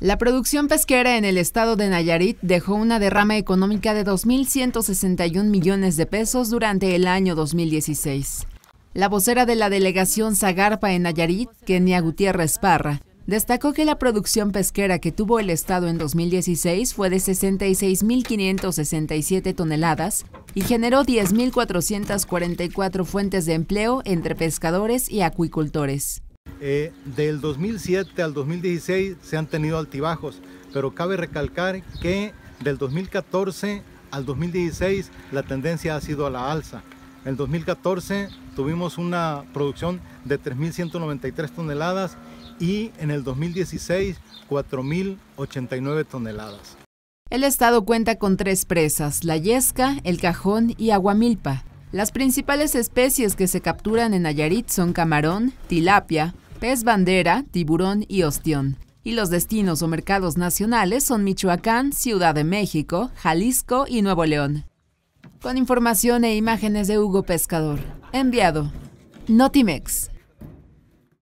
La producción pesquera en el estado de Nayarit dejó una derrama económica de 2.161 millones de pesos durante el año 2016. La vocera de la delegación Zagarpa en Nayarit, Kenia Gutiérrez Parra, destacó que la producción pesquera que tuvo el estado en 2016 fue de 66.567 toneladas y generó 10.444 fuentes de empleo entre pescadores y acuicultores. Eh, del 2007 al 2016 se han tenido altibajos, pero cabe recalcar que del 2014 al 2016 la tendencia ha sido a la alza. En el 2014 tuvimos una producción de 3.193 toneladas y en el 2016 4.089 toneladas. El estado cuenta con tres presas, La Yesca, El Cajón y Aguamilpa. Las principales especies que se capturan en Nayarit son camarón, tilapia, es bandera, tiburón y ostión. Y los destinos o mercados nacionales son Michoacán, Ciudad de México, Jalisco y Nuevo León. Con información e imágenes de Hugo Pescador. Enviado. Notimex.